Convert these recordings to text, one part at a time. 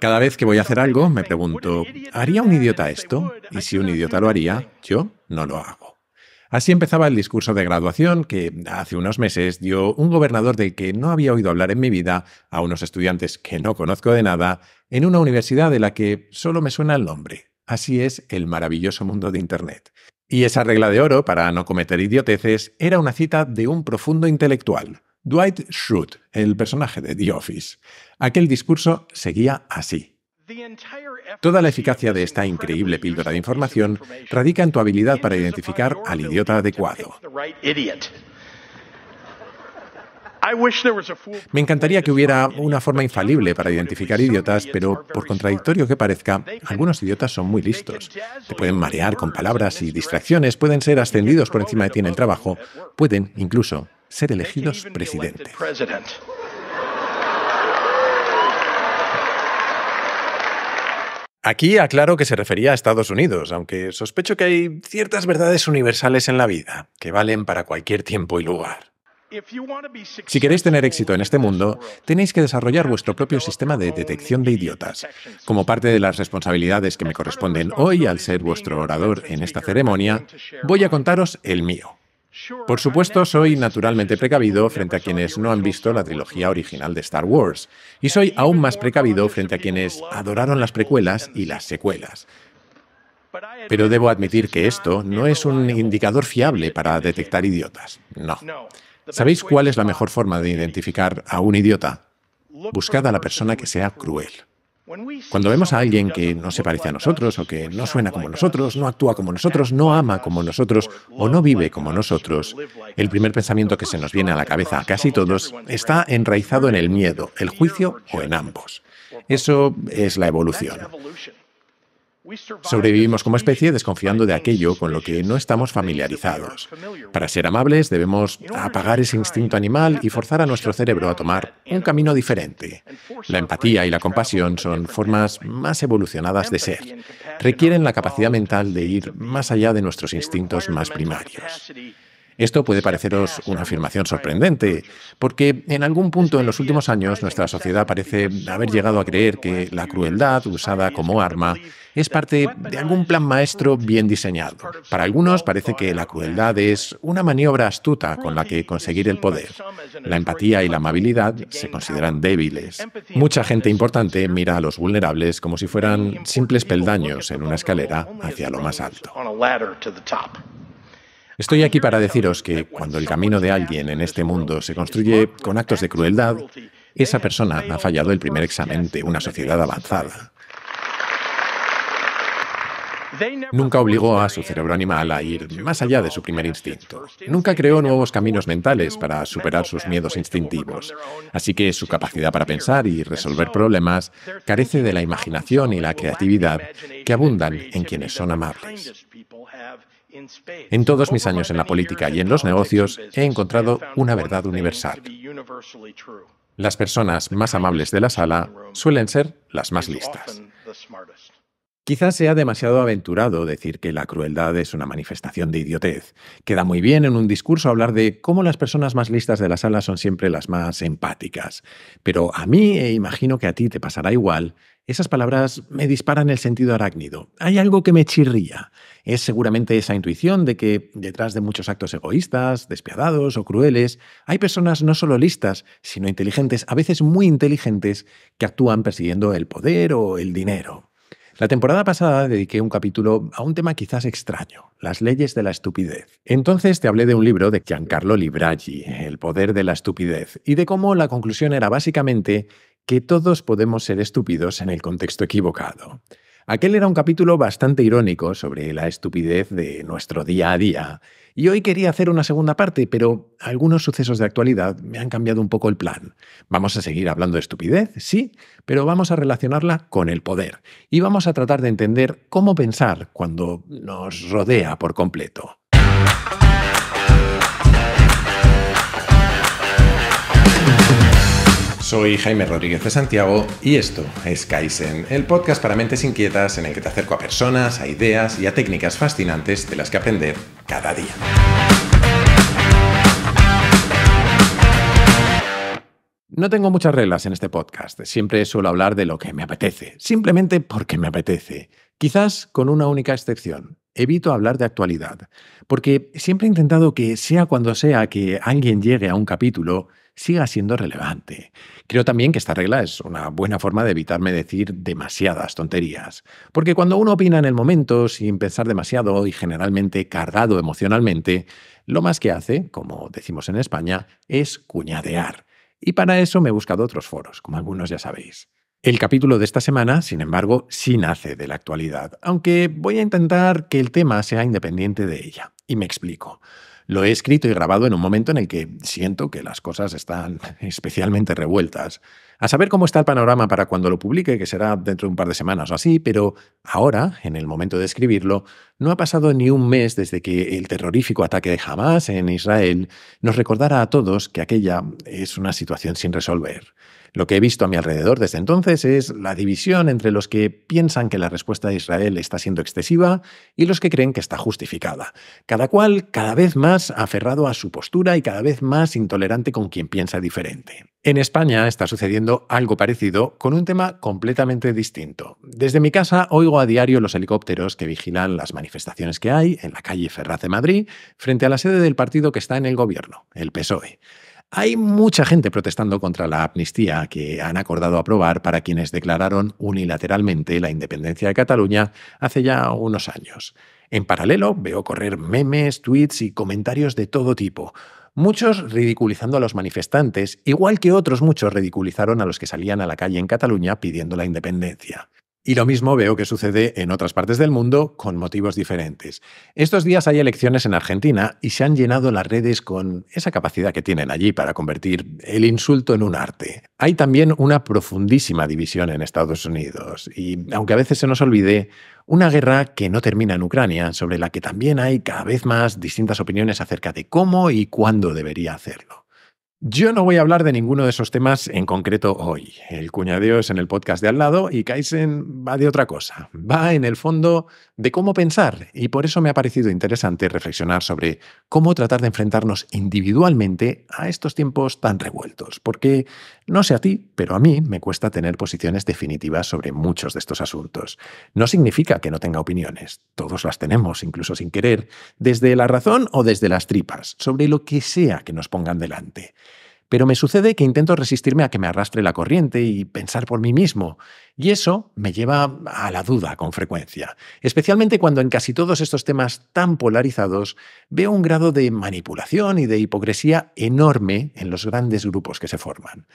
Cada vez que voy a hacer algo, me pregunto, ¿haría un idiota esto? Y si un idiota lo haría, yo no lo hago. Así empezaba el discurso de graduación que hace unos meses dio un gobernador del que no había oído hablar en mi vida a unos estudiantes que no conozco de nada en una universidad de la que solo me suena el nombre. Así es el maravilloso mundo de Internet. Y esa regla de oro para no cometer idioteces era una cita de un profundo intelectual, Dwight Schrute, el personaje de The Office. Aquel discurso seguía así. Toda la eficacia de esta increíble píldora de información radica en tu habilidad para identificar al idiota adecuado. Me encantaría que hubiera una forma infalible para identificar idiotas, pero por contradictorio que parezca, algunos idiotas son muy listos. Te pueden marear con palabras y distracciones, pueden ser ascendidos por encima de ti en el trabajo, pueden incluso ser elegidos presidente. Aquí aclaro que se refería a Estados Unidos, aunque sospecho que hay ciertas verdades universales en la vida que valen para cualquier tiempo y lugar. Si queréis tener éxito en este mundo, tenéis que desarrollar vuestro propio sistema de detección de idiotas. Como parte de las responsabilidades que me corresponden hoy al ser vuestro orador en esta ceremonia, voy a contaros el mío. Por supuesto, soy naturalmente precavido frente a quienes no han visto la trilogía original de Star Wars, y soy aún más precavido frente a quienes adoraron las precuelas y las secuelas. Pero debo admitir que esto no es un indicador fiable para detectar idiotas. No. ¿Sabéis cuál es la mejor forma de identificar a un idiota? Buscad a la persona que sea cruel. Cuando vemos a alguien que no se parece a nosotros, o que no suena como nosotros, no actúa como nosotros, no ama como nosotros, o no vive como nosotros, el primer pensamiento que se nos viene a la cabeza a casi todos está enraizado en el miedo, el juicio o en ambos. Eso es la evolución. Sobrevivimos como especie desconfiando de aquello con lo que no estamos familiarizados. Para ser amables debemos apagar ese instinto animal y forzar a nuestro cerebro a tomar un camino diferente. La empatía y la compasión son formas más evolucionadas de ser. Requieren la capacidad mental de ir más allá de nuestros instintos más primarios. Esto puede pareceros una afirmación sorprendente, porque en algún punto en los últimos años nuestra sociedad parece haber llegado a creer que la crueldad usada como arma es parte de algún plan maestro bien diseñado. Para algunos parece que la crueldad es una maniobra astuta con la que conseguir el poder. La empatía y la amabilidad se consideran débiles. Mucha gente importante mira a los vulnerables como si fueran simples peldaños en una escalera hacia lo más alto. Estoy aquí para deciros que cuando el camino de alguien en este mundo se construye con actos de crueldad, esa persona ha fallado el primer examen de una sociedad avanzada. Nunca obligó a su cerebro animal a ir más allá de su primer instinto. Nunca creó nuevos caminos mentales para superar sus miedos instintivos. Así que su capacidad para pensar y resolver problemas carece de la imaginación y la creatividad que abundan en quienes son amables. En todos mis años en la política y en los negocios he encontrado una verdad universal. Las personas más amables de la sala suelen ser las más listas. Quizás sea demasiado aventurado decir que la crueldad es una manifestación de idiotez. Queda muy bien en un discurso hablar de cómo las personas más listas de la sala son siempre las más empáticas. Pero a mí, e imagino que a ti te pasará igual, esas palabras me disparan el sentido arácnido. Hay algo que me chirría. Es seguramente esa intuición de que detrás de muchos actos egoístas, despiadados o crueles, hay personas no solo listas, sino inteligentes, a veces muy inteligentes, que actúan persiguiendo el poder o el dinero. La temporada pasada dediqué un capítulo a un tema quizás extraño, las leyes de la estupidez. Entonces te hablé de un libro de Giancarlo Libraggi, El poder de la estupidez, y de cómo la conclusión era básicamente que todos podemos ser estúpidos en el contexto equivocado. Aquel era un capítulo bastante irónico sobre la estupidez de nuestro día a día, y hoy quería hacer una segunda parte, pero algunos sucesos de actualidad me han cambiado un poco el plan. Vamos a seguir hablando de estupidez, sí, pero vamos a relacionarla con el poder, y vamos a tratar de entender cómo pensar cuando nos rodea por completo. Soy Jaime Rodríguez de Santiago y esto es Kaizen, el podcast para mentes inquietas en el que te acerco a personas, a ideas y a técnicas fascinantes de las que aprender cada día. No tengo muchas reglas en este podcast, siempre suelo hablar de lo que me apetece, simplemente porque me apetece, quizás con una única excepción, evito hablar de actualidad, porque siempre he intentado que sea cuando sea que alguien llegue a un capítulo, siga siendo relevante. Creo también que esta regla es una buena forma de evitarme decir demasiadas tonterías, porque cuando uno opina en el momento, sin pensar demasiado y generalmente cargado emocionalmente, lo más que hace, como decimos en España, es cuñadear. Y para eso me he buscado otros foros, como algunos ya sabéis. El capítulo de esta semana, sin embargo, sí nace de la actualidad, aunque voy a intentar que el tema sea independiente de ella. Y me explico. Lo he escrito y grabado en un momento en el que siento que las cosas están especialmente revueltas. A saber cómo está el panorama para cuando lo publique, que será dentro de un par de semanas o así, pero ahora, en el momento de escribirlo, no ha pasado ni un mes desde que el terrorífico ataque de Hamas en Israel nos recordara a todos que aquella es una situación sin resolver. Lo que he visto a mi alrededor desde entonces es la división entre los que piensan que la respuesta de Israel está siendo excesiva y los que creen que está justificada. Cada cual cada vez más aferrado a su postura y cada vez más intolerante con quien piensa diferente. En España está sucediendo algo parecido con un tema completamente distinto. Desde mi casa oigo a diario los helicópteros que vigilan las manifestaciones manifestaciones que hay en la calle Ferraz de Madrid frente a la sede del partido que está en el gobierno, el PSOE. Hay mucha gente protestando contra la amnistía que han acordado aprobar para quienes declararon unilateralmente la independencia de Cataluña hace ya unos años. En paralelo veo correr memes, tweets y comentarios de todo tipo, muchos ridiculizando a los manifestantes, igual que otros muchos ridiculizaron a los que salían a la calle en Cataluña pidiendo la independencia. Y lo mismo veo que sucede en otras partes del mundo con motivos diferentes. Estos días hay elecciones en Argentina y se han llenado las redes con esa capacidad que tienen allí para convertir el insulto en un arte. Hay también una profundísima división en Estados Unidos y, aunque a veces se nos olvide, una guerra que no termina en Ucrania, sobre la que también hay cada vez más distintas opiniones acerca de cómo y cuándo debería hacerlo. Yo no voy a hablar de ninguno de esos temas en concreto hoy. El cuñadeo es en el podcast de al lado y Kaizen va de otra cosa. Va en el fondo de cómo pensar y por eso me ha parecido interesante reflexionar sobre cómo tratar de enfrentarnos individualmente a estos tiempos tan revueltos, porque no sé a ti, pero a mí me cuesta tener posiciones definitivas sobre muchos de estos asuntos. No significa que no tenga opiniones, todos las tenemos, incluso sin querer, desde la razón o desde las tripas, sobre lo que sea que nos pongan delante. Pero me sucede que intento resistirme a que me arrastre la corriente y pensar por mí mismo. Y eso me lleva a la duda con frecuencia, especialmente cuando en casi todos estos temas tan polarizados veo un grado de manipulación y de hipocresía enorme en los grandes grupos que se forman.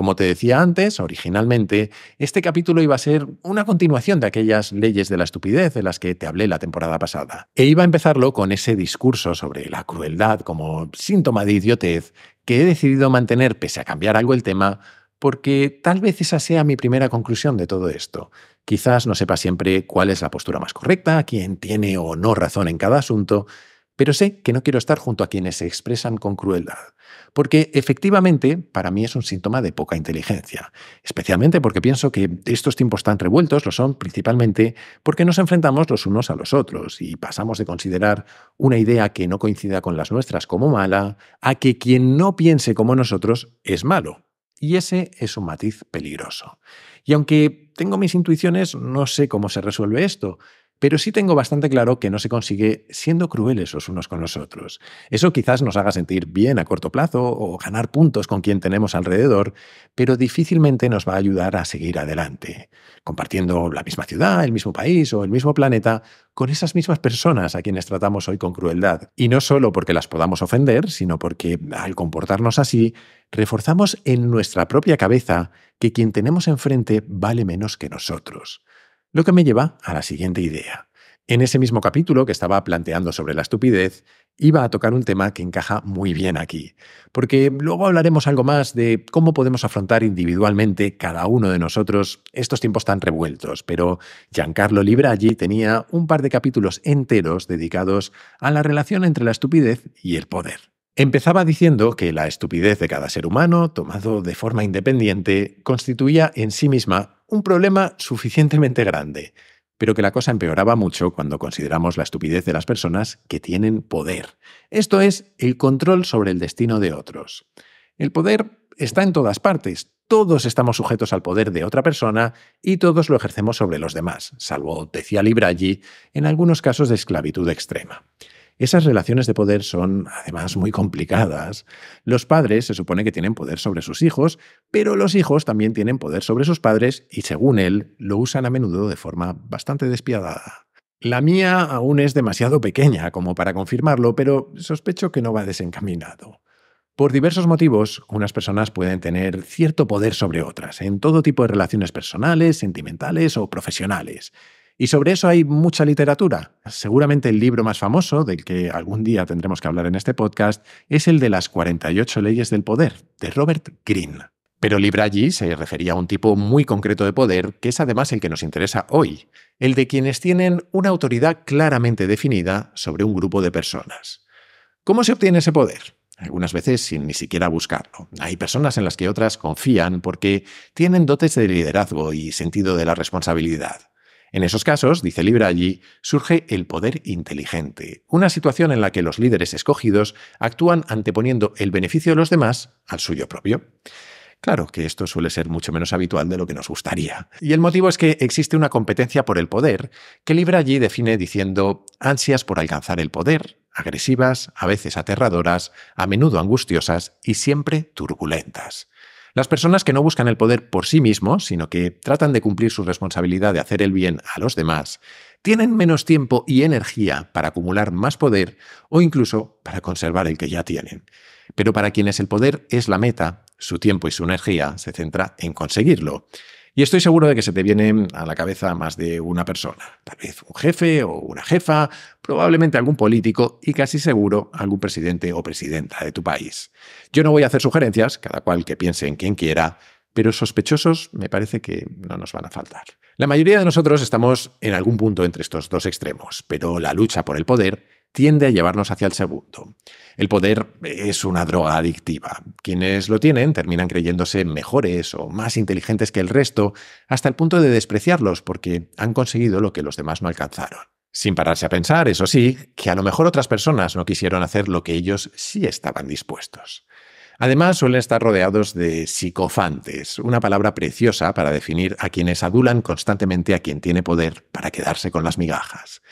Como te decía antes, originalmente, este capítulo iba a ser una continuación de aquellas leyes de la estupidez de las que te hablé la temporada pasada. E iba a empezarlo con ese discurso sobre la crueldad como síntoma de idiotez que he decidido mantener pese a cambiar algo el tema, porque tal vez esa sea mi primera conclusión de todo esto. Quizás no sepa siempre cuál es la postura más correcta, quién tiene o no razón en cada asunto, pero sé que no quiero estar junto a quienes se expresan con crueldad, porque efectivamente para mí es un síntoma de poca inteligencia, especialmente porque pienso que estos tiempos tan revueltos lo son principalmente porque nos enfrentamos los unos a los otros y pasamos de considerar una idea que no coincida con las nuestras como mala a que quien no piense como nosotros es malo. Y ese es un matiz peligroso. Y aunque tengo mis intuiciones, no sé cómo se resuelve esto, pero sí tengo bastante claro que no se consigue siendo crueles los unos con los otros. Eso quizás nos haga sentir bien a corto plazo o ganar puntos con quien tenemos alrededor, pero difícilmente nos va a ayudar a seguir adelante, compartiendo la misma ciudad, el mismo país o el mismo planeta con esas mismas personas a quienes tratamos hoy con crueldad. Y no solo porque las podamos ofender, sino porque al comportarnos así, reforzamos en nuestra propia cabeza que quien tenemos enfrente vale menos que nosotros. Lo que me lleva a la siguiente idea. En ese mismo capítulo que estaba planteando sobre la estupidez, iba a tocar un tema que encaja muy bien aquí, porque luego hablaremos algo más de cómo podemos afrontar individualmente cada uno de nosotros estos tiempos tan revueltos, pero Giancarlo allí tenía un par de capítulos enteros dedicados a la relación entre la estupidez y el poder. Empezaba diciendo que la estupidez de cada ser humano, tomado de forma independiente, constituía en sí misma un problema suficientemente grande, pero que la cosa empeoraba mucho cuando consideramos la estupidez de las personas que tienen poder. Esto es el control sobre el destino de otros. El poder está en todas partes. Todos estamos sujetos al poder de otra persona y todos lo ejercemos sobre los demás, salvo, decía Libragi, en algunos casos de esclavitud extrema. Esas relaciones de poder son, además, muy complicadas. Los padres se supone que tienen poder sobre sus hijos, pero los hijos también tienen poder sobre sus padres y, según él, lo usan a menudo de forma bastante despiadada. La mía aún es demasiado pequeña como para confirmarlo, pero sospecho que no va desencaminado. Por diversos motivos, unas personas pueden tener cierto poder sobre otras, en todo tipo de relaciones personales, sentimentales o profesionales. Y sobre eso hay mucha literatura. Seguramente el libro más famoso, del que algún día tendremos que hablar en este podcast, es el de las 48 leyes del poder, de Robert Greene. Pero allí se refería a un tipo muy concreto de poder, que es además el que nos interesa hoy, el de quienes tienen una autoridad claramente definida sobre un grupo de personas. ¿Cómo se obtiene ese poder? algunas veces sin ni siquiera buscarlo. Hay personas en las que otras confían porque tienen dotes de liderazgo y sentido de la responsabilidad. En esos casos, dice allí, surge el poder inteligente, una situación en la que los líderes escogidos actúan anteponiendo el beneficio de los demás al suyo propio. Claro que esto suele ser mucho menos habitual de lo que nos gustaría. Y el motivo es que existe una competencia por el poder que allí define diciendo ansias por alcanzar el poder, agresivas, a veces aterradoras, a menudo angustiosas y siempre turbulentas. Las personas que no buscan el poder por sí mismos, sino que tratan de cumplir su responsabilidad de hacer el bien a los demás, tienen menos tiempo y energía para acumular más poder o incluso para conservar el que ya tienen. Pero para quienes el poder es la meta, su tiempo y su energía se centra en conseguirlo. Y estoy seguro de que se te viene a la cabeza más de una persona, tal vez un jefe o una jefa, probablemente algún político y casi seguro algún presidente o presidenta de tu país. Yo no voy a hacer sugerencias, cada cual que piense en quien quiera, pero sospechosos me parece que no nos van a faltar. La mayoría de nosotros estamos en algún punto entre estos dos extremos, pero la lucha por el poder tiende a llevarnos hacia el segundo. El poder es una droga adictiva. Quienes lo tienen terminan creyéndose mejores o más inteligentes que el resto, hasta el punto de despreciarlos porque han conseguido lo que los demás no alcanzaron. Sin pararse a pensar, eso sí, que a lo mejor otras personas no quisieron hacer lo que ellos sí estaban dispuestos. Además, suelen estar rodeados de psicofantes, una palabra preciosa para definir a quienes adulan constantemente a quien tiene poder para quedarse con las migajas.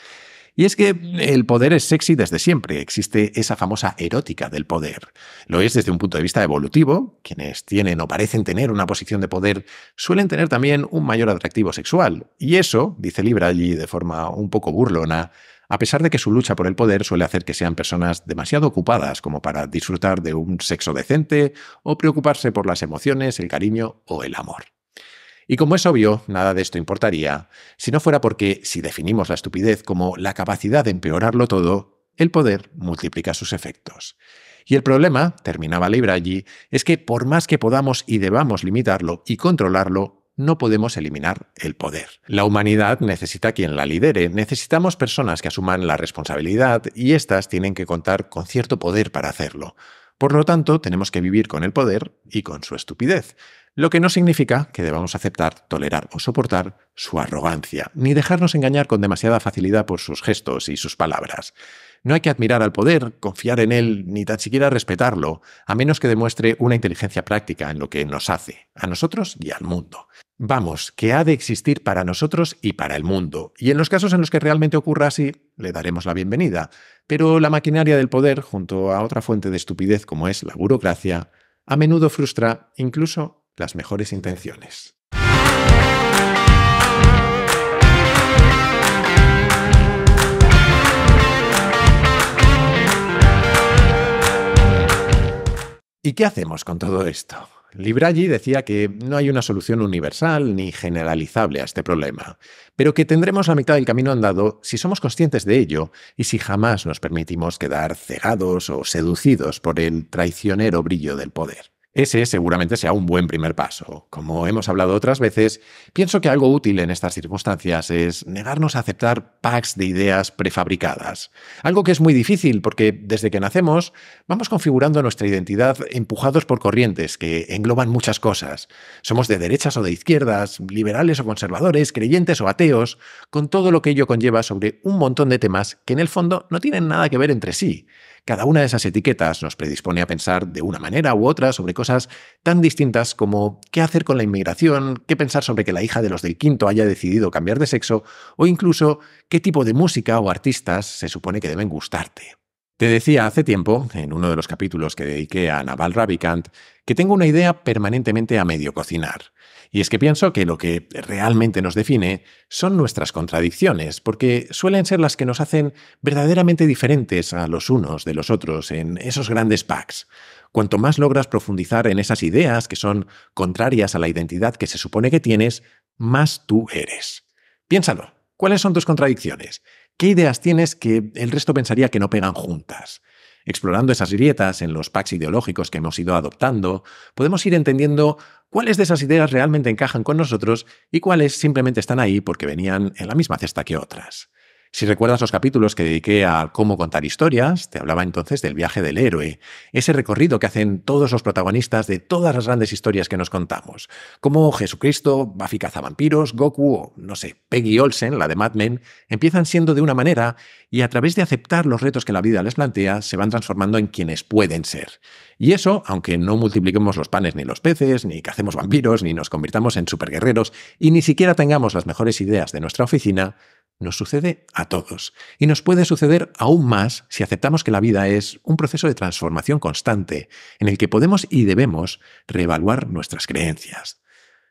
Y es que el poder es sexy desde siempre, existe esa famosa erótica del poder. Lo es desde un punto de vista evolutivo, quienes tienen o parecen tener una posición de poder suelen tener también un mayor atractivo sexual. Y eso, dice Libra allí de forma un poco burlona, a pesar de que su lucha por el poder suele hacer que sean personas demasiado ocupadas como para disfrutar de un sexo decente o preocuparse por las emociones, el cariño o el amor. Y como es obvio, nada de esto importaría, si no fuera porque si definimos la estupidez como la capacidad de empeorarlo todo, el poder multiplica sus efectos. Y el problema, terminaba allí, es que por más que podamos y debamos limitarlo y controlarlo, no podemos eliminar el poder. La humanidad necesita quien la lidere, necesitamos personas que asuman la responsabilidad y éstas tienen que contar con cierto poder para hacerlo. Por lo tanto, tenemos que vivir con el poder y con su estupidez lo que no significa que debamos aceptar, tolerar o soportar su arrogancia, ni dejarnos engañar con demasiada facilidad por sus gestos y sus palabras. No hay que admirar al poder, confiar en él, ni tan siquiera respetarlo, a menos que demuestre una inteligencia práctica en lo que nos hace, a nosotros y al mundo. Vamos, que ha de existir para nosotros y para el mundo, y en los casos en los que realmente ocurra así, le daremos la bienvenida. Pero la maquinaria del poder, junto a otra fuente de estupidez como es la burocracia, a menudo frustra incluso las mejores intenciones. ¿Y qué hacemos con todo esto? Libraji decía que no hay una solución universal ni generalizable a este problema, pero que tendremos la mitad del camino andado si somos conscientes de ello y si jamás nos permitimos quedar cegados o seducidos por el traicionero brillo del poder. Ese seguramente sea un buen primer paso. Como hemos hablado otras veces, pienso que algo útil en estas circunstancias es negarnos a aceptar packs de ideas prefabricadas. Algo que es muy difícil porque desde que nacemos vamos configurando nuestra identidad empujados por corrientes que engloban muchas cosas. Somos de derechas o de izquierdas, liberales o conservadores, creyentes o ateos, con todo lo que ello conlleva sobre un montón de temas que en el fondo no tienen nada que ver entre sí cada una de esas etiquetas nos predispone a pensar de una manera u otra sobre cosas tan distintas como qué hacer con la inmigración, qué pensar sobre que la hija de los del quinto haya decidido cambiar de sexo o incluso qué tipo de música o artistas se supone que deben gustarte. Te decía hace tiempo, en uno de los capítulos que dediqué a Naval Ravikant, que tengo una idea permanentemente a medio cocinar. Y es que pienso que lo que realmente nos define son nuestras contradicciones, porque suelen ser las que nos hacen verdaderamente diferentes a los unos de los otros en esos grandes packs. Cuanto más logras profundizar en esas ideas que son contrarias a la identidad que se supone que tienes, más tú eres. Piénsalo. ¿Cuáles son tus contradicciones? ¿Qué ideas tienes que el resto pensaría que no pegan juntas? Explorando esas grietas en los packs ideológicos que hemos ido adoptando, podemos ir entendiendo cuáles de esas ideas realmente encajan con nosotros y cuáles simplemente están ahí porque venían en la misma cesta que otras. Si recuerdas los capítulos que dediqué a cómo contar historias, te hablaba entonces del viaje del héroe, ese recorrido que hacen todos los protagonistas de todas las grandes historias que nos contamos, como Jesucristo, Buffy cazavampiros, Goku o, no sé, Peggy Olsen, la de Mad Men, empiezan siendo de una manera y a través de aceptar los retos que la vida les plantea, se van transformando en quienes pueden ser. Y eso, aunque no multipliquemos los panes ni los peces, ni cacemos vampiros, ni nos convirtamos en superguerreros, y ni siquiera tengamos las mejores ideas de nuestra oficina, nos sucede a todos. Y nos puede suceder aún más si aceptamos que la vida es un proceso de transformación constante, en el que podemos y debemos reevaluar nuestras creencias.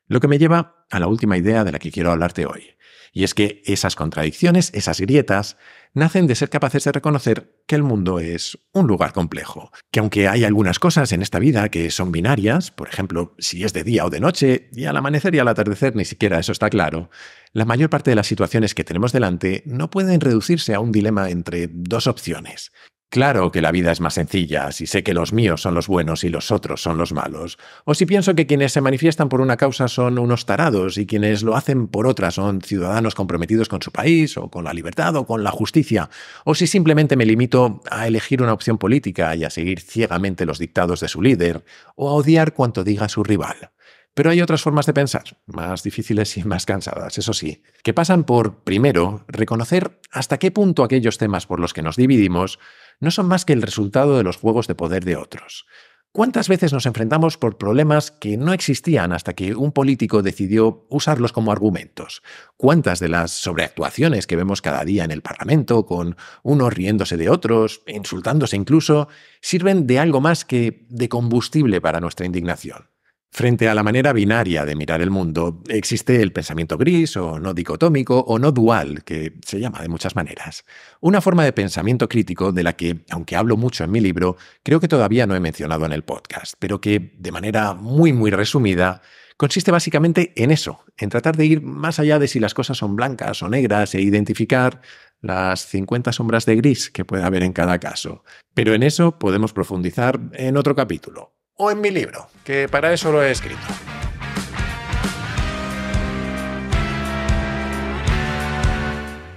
Lo que me lleva a la última idea de la que quiero hablarte hoy. Y es que esas contradicciones, esas grietas, nacen de ser capaces de reconocer que el mundo es un lugar complejo, que aunque hay algunas cosas en esta vida que son binarias, por ejemplo, si es de día o de noche, y al amanecer y al atardecer ni siquiera eso está claro, la mayor parte de las situaciones que tenemos delante no pueden reducirse a un dilema entre dos opciones. Claro que la vida es más sencilla si sé que los míos son los buenos y los otros son los malos, o si pienso que quienes se manifiestan por una causa son unos tarados y quienes lo hacen por otra son ciudadanos comprometidos con su país, o con la libertad, o con la justicia, o si simplemente me limito a elegir una opción política y a seguir ciegamente los dictados de su líder, o a odiar cuanto diga su rival. Pero hay otras formas de pensar, más difíciles y más cansadas, eso sí, que pasan por, primero, reconocer hasta qué punto aquellos temas por los que nos dividimos no son más que el resultado de los juegos de poder de otros. ¿Cuántas veces nos enfrentamos por problemas que no existían hasta que un político decidió usarlos como argumentos? ¿Cuántas de las sobreactuaciones que vemos cada día en el Parlamento, con unos riéndose de otros, insultándose incluso, sirven de algo más que de combustible para nuestra indignación? Frente a la manera binaria de mirar el mundo, existe el pensamiento gris o no dicotómico o no dual, que se llama de muchas maneras. Una forma de pensamiento crítico de la que, aunque hablo mucho en mi libro, creo que todavía no he mencionado en el podcast, pero que, de manera muy muy resumida, consiste básicamente en eso, en tratar de ir más allá de si las cosas son blancas o negras e identificar las 50 sombras de gris que puede haber en cada caso. Pero en eso podemos profundizar en otro capítulo o en mi libro, que para eso lo he escrito.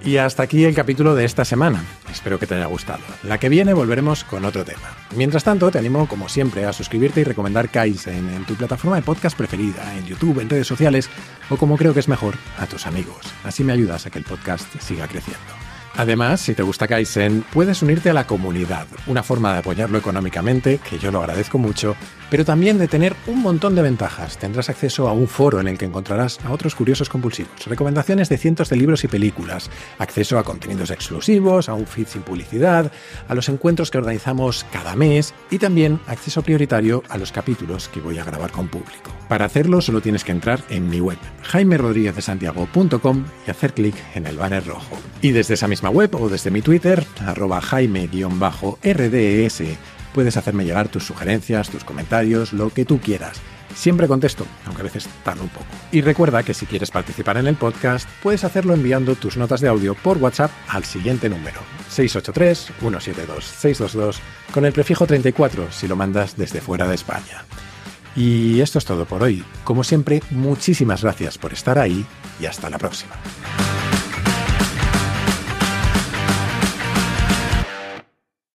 Y hasta aquí el capítulo de esta semana. Espero que te haya gustado. La que viene volveremos con otro tema. Mientras tanto, te animo, como siempre, a suscribirte y recomendar Kaizen en tu plataforma de podcast preferida, en YouTube, en redes sociales o, como creo que es mejor, a tus amigos. Así me ayudas a que el podcast siga creciendo. Además, si te gusta Kaizen, puedes unirte a la comunidad, una forma de apoyarlo económicamente, que yo lo agradezco mucho, pero también de tener un montón de ventajas. Tendrás acceso a un foro en el que encontrarás a otros curiosos compulsivos, recomendaciones de cientos de libros y películas, acceso a contenidos exclusivos, a un feed sin publicidad, a los encuentros que organizamos cada mes y también acceso prioritario a los capítulos que voy a grabar con público. Para hacerlo solo tienes que entrar en mi web, santiago.com y hacer clic en el banner rojo. Y desde esa misma web o desde mi Twitter, arroba jaime-rds, puedes hacerme llegar tus sugerencias, tus comentarios, lo que tú quieras. Siempre contesto, aunque a veces tan un poco. Y recuerda que si quieres participar en el podcast, puedes hacerlo enviando tus notas de audio por WhatsApp al siguiente número, 683-172-622, con el prefijo 34 si lo mandas desde fuera de España. Y esto es todo por hoy. Como siempre, muchísimas gracias por estar ahí y hasta la próxima.